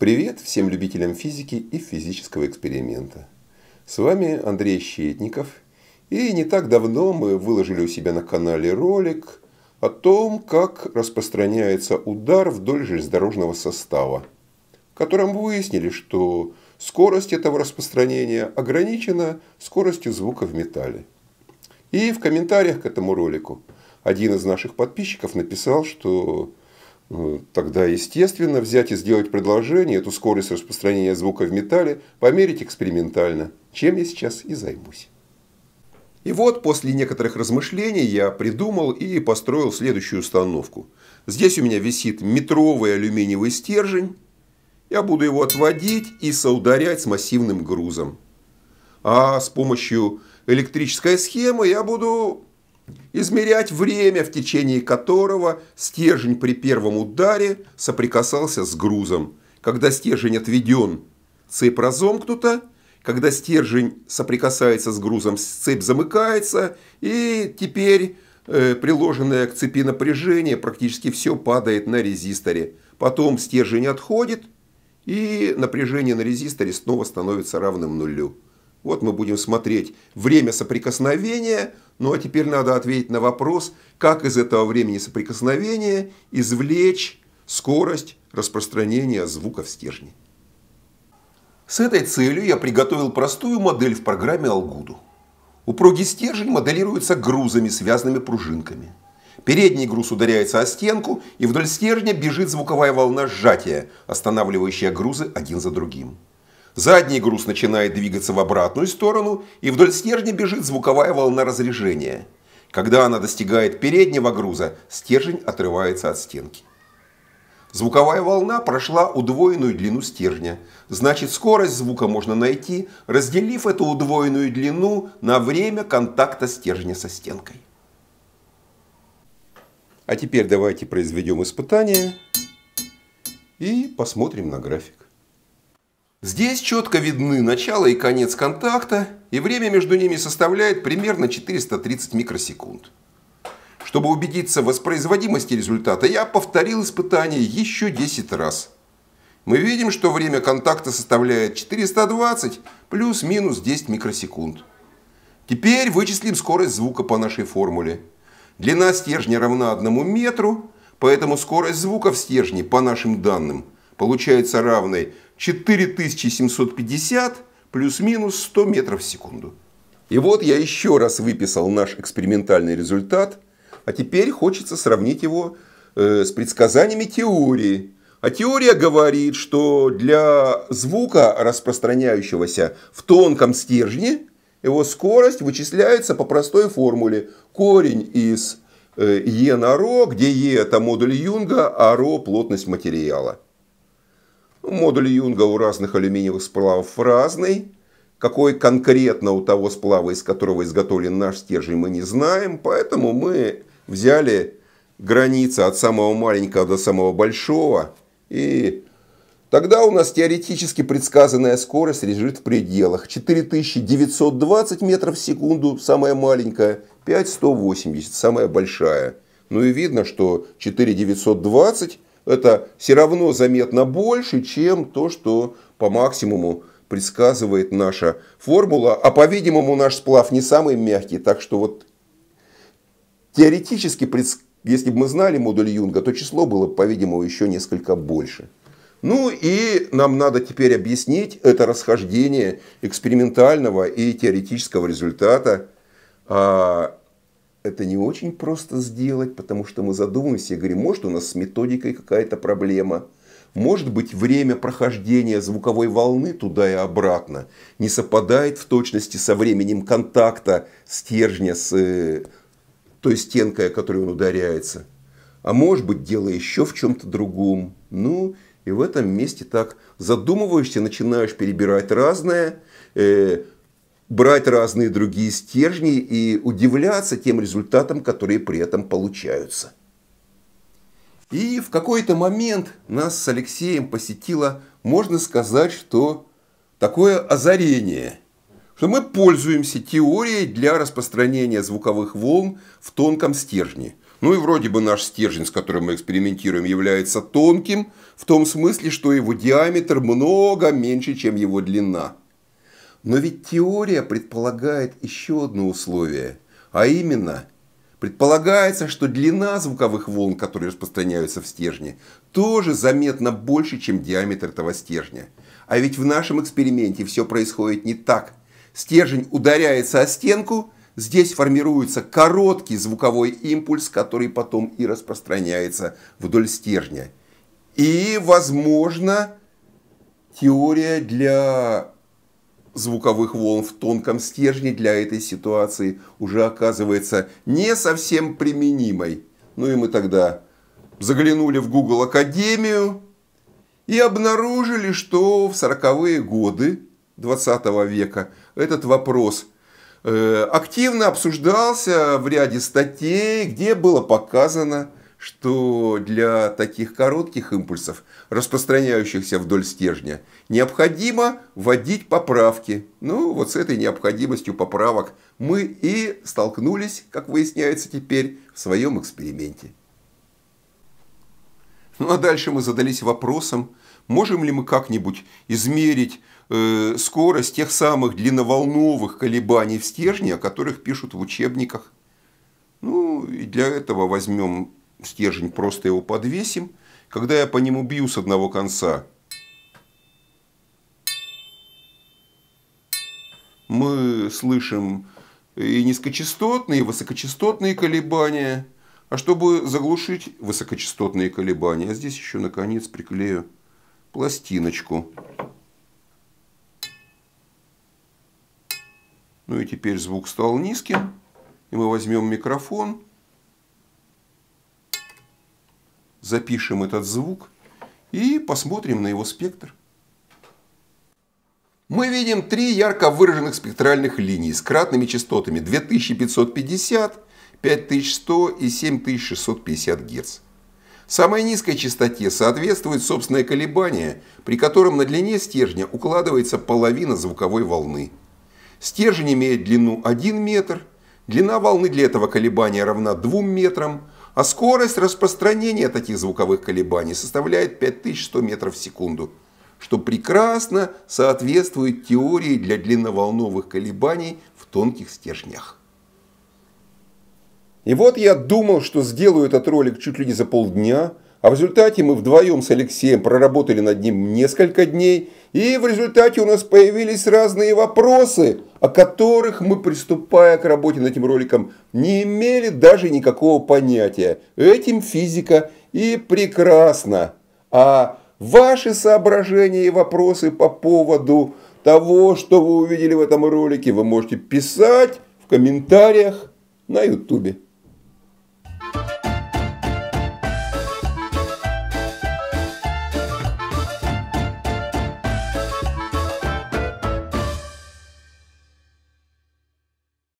Привет всем любителям физики и физического эксперимента. С вами Андрей Щетников. И не так давно мы выложили у себя на канале ролик о том, как распространяется удар вдоль железнодорожного состава, в котором выяснили, что скорость этого распространения ограничена скоростью звука в металле. И в комментариях к этому ролику один из наших подписчиков написал, что ну, тогда, естественно, взять и сделать предложение, эту скорость распространения звука в металле, померить экспериментально, чем я сейчас и займусь. И вот, после некоторых размышлений, я придумал и построил следующую установку. Здесь у меня висит метровый алюминиевый стержень. Я буду его отводить и соударять с массивным грузом. А с помощью электрической схемы я буду измерять время, в течение которого стержень при первом ударе соприкасался с грузом. Когда стержень отведен, цепь разомкнута, когда стержень соприкасается с грузом, цепь замыкается, и теперь э, приложенное к цепи напряжение практически все падает на резисторе. Потом стержень отходит, и напряжение на резисторе снова становится равным нулю. Вот мы будем смотреть время соприкосновения, ну а теперь надо ответить на вопрос, как из этого времени соприкосновения извлечь скорость распространения звука в стержне. С этой целью я приготовил простую модель в программе Алгуду. Упругий стержень моделируется грузами, связанными пружинками. Передний груз ударяется о стенку, и вдоль стержня бежит звуковая волна сжатия, останавливающая грузы один за другим. Задний груз начинает двигаться в обратную сторону, и вдоль стержня бежит звуковая волна разрежения. Когда она достигает переднего груза, стержень отрывается от стенки. Звуковая волна прошла удвоенную длину стержня. Значит, скорость звука можно найти, разделив эту удвоенную длину на время контакта стержня со стенкой. А теперь давайте произведем испытание и посмотрим на график. Здесь четко видны начало и конец контакта, и время между ними составляет примерно 430 микросекунд. Чтобы убедиться в воспроизводимости результата, я повторил испытание еще 10 раз. Мы видим, что время контакта составляет 420 плюс-минус 10 микросекунд. Теперь вычислим скорость звука по нашей формуле. Длина стержня равна 1 метру, поэтому скорость звука в стержне, по нашим данным, получается равной 4750 плюс-минус 100 метров в секунду. И вот я еще раз выписал наш экспериментальный результат, а теперь хочется сравнить его э, с предсказаниями теории. А теория говорит, что для звука, распространяющегося в тонком стержне, его скорость вычисляется по простой формуле. Корень из э, Е на Ро, где Е это модуль Юнга, а Ро плотность материала. Модуль Юнга у разных алюминиевых сплавов разный. Какой конкретно у того сплава, из которого изготовлен наш стержень, мы не знаем, поэтому мы взяли границы от самого маленького до самого большого, и тогда у нас теоретически предсказанная скорость лежит в пределах 4920 метров в секунду, самая маленькая, 5180, самая большая. Ну и видно, что 4920 это все равно заметно больше, чем то, что по максимуму предсказывает наша формула. А по-видимому, наш сплав не самый мягкий, так что вот теоретически, если бы мы знали модуль Юнга, то число было, по-видимому, еще несколько больше. Ну и нам надо теперь объяснить это расхождение экспериментального и теоретического результата а, это не очень просто сделать, потому что мы задумываемся и говорим, может у нас с методикой какая-то проблема, может быть время прохождения звуковой волны туда и обратно не совпадает в точности со временем контакта стержня с э, той стенкой, о которой он ударяется. А может быть дело еще в чем-то другом. Ну, и в этом месте так задумываешься, начинаешь перебирать разное, э, брать разные другие стержни и удивляться тем результатам, которые при этом получаются. И в какой-то момент нас с Алексеем посетило, можно сказать, что такое озарение, что мы пользуемся теорией для распространения звуковых волн в тонком стержне. Ну и вроде бы наш стержень, с которым мы экспериментируем, является тонким, в том смысле, что его диаметр много меньше, чем его длина – но ведь теория предполагает еще одно условие, а именно предполагается, что длина звуковых волн, которые распространяются в стержне, тоже заметно больше, чем диаметр этого стержня. А ведь в нашем эксперименте все происходит не так. Стержень ударяется о стенку, здесь формируется короткий звуковой импульс, который потом и распространяется вдоль стержня. И, возможно, теория для звуковых волн в тонком стержне для этой ситуации уже оказывается не совсем применимой. Ну и мы тогда заглянули в Google Академию и обнаружили, что в 40-е годы 20 века этот вопрос э, активно обсуждался в ряде статей, где было показано, что для таких коротких импульсов, распространяющихся вдоль стержня, необходимо вводить поправки. Ну, вот с этой необходимостью поправок мы и столкнулись, как выясняется теперь, в своем эксперименте. Ну а дальше мы задались вопросом, можем ли мы как-нибудь измерить э, скорость тех самых длинноволновых колебаний в стержне, о которых пишут в учебниках. Ну и для этого возьмем стержень, просто его подвесим. Когда я по нему бью с одного конца, мы слышим и низкочастотные, и высокочастотные колебания. А чтобы заглушить высокочастотные колебания, здесь еще наконец приклею пластиночку. Ну и теперь звук стал низким. И мы возьмем микрофон запишем этот звук и посмотрим на его спектр. Мы видим три ярко выраженных спектральных линии с кратными частотами 2550, 5100 и 7650 Гц. Самой низкой частоте соответствует собственное колебание, при котором на длине стержня укладывается половина звуковой волны. Стержень имеет длину 1 метр, длина волны для этого колебания равна 2 метрам, а скорость распространения таких звуковых колебаний составляет 5100 метров в секунду, что прекрасно соответствует теории для длинноволновых колебаний в тонких стержнях. И вот я думал, что сделаю этот ролик чуть ли не за полдня, а в результате мы вдвоем с Алексеем проработали над ним несколько дней – и в результате у нас появились разные вопросы, о которых мы, приступая к работе над этим роликом, не имели даже никакого понятия. Этим физика и прекрасно. А ваши соображения и вопросы по поводу того, что вы увидели в этом ролике, вы можете писать в комментариях на YouTube.